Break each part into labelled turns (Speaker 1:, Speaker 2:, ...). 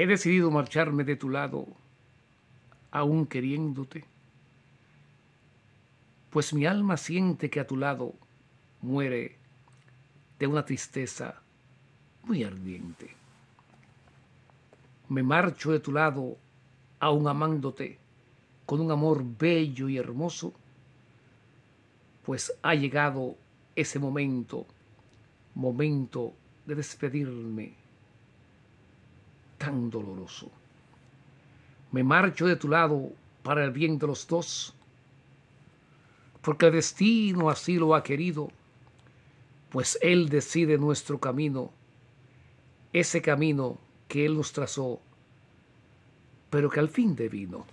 Speaker 1: He decidido marcharme de tu lado, aún queriéndote, pues mi alma siente que a tu lado muere de una tristeza muy ardiente. Me marcho de tu lado, aún amándote, con un amor bello y hermoso, pues ha llegado ese momento, momento de despedirme tan doloroso. Me marcho de tu lado para el bien de los dos, porque el destino así lo ha querido, pues Él decide nuestro camino, ese camino que Él nos trazó, pero que al fin devino.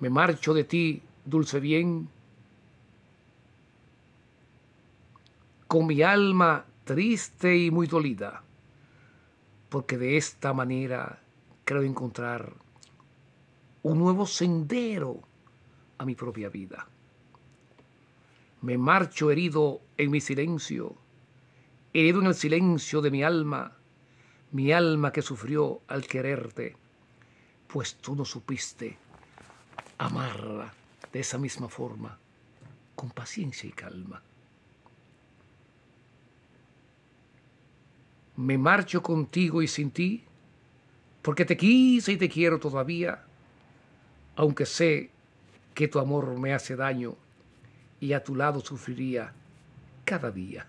Speaker 1: Me marcho de ti, dulce bien, con mi alma triste y muy dolida porque de esta manera creo encontrar un nuevo sendero a mi propia vida. Me marcho herido en mi silencio, herido en el silencio de mi alma, mi alma que sufrió al quererte, pues tú no supiste amarla de esa misma forma, con paciencia y calma. me marcho contigo y sin ti, porque te quise y te quiero todavía, aunque sé que tu amor me hace daño y a tu lado sufriría cada día.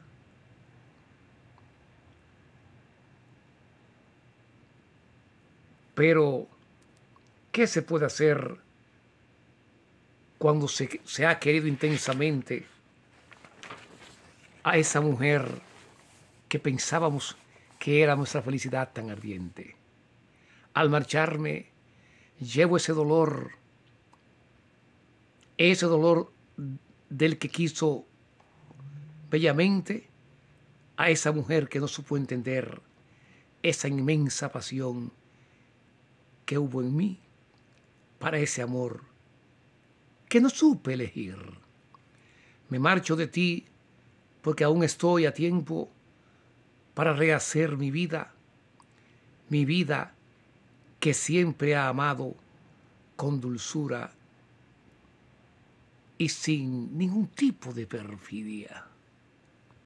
Speaker 1: Pero, ¿qué se puede hacer cuando se, se ha querido intensamente a esa mujer que pensábamos que era nuestra felicidad tan ardiente. Al marcharme, llevo ese dolor, ese dolor del que quiso bellamente a esa mujer que no supo entender esa inmensa pasión que hubo en mí para ese amor que no supe elegir. Me marcho de ti porque aún estoy a tiempo para rehacer mi vida, mi vida que siempre ha amado con dulzura y sin ningún tipo de perfidia.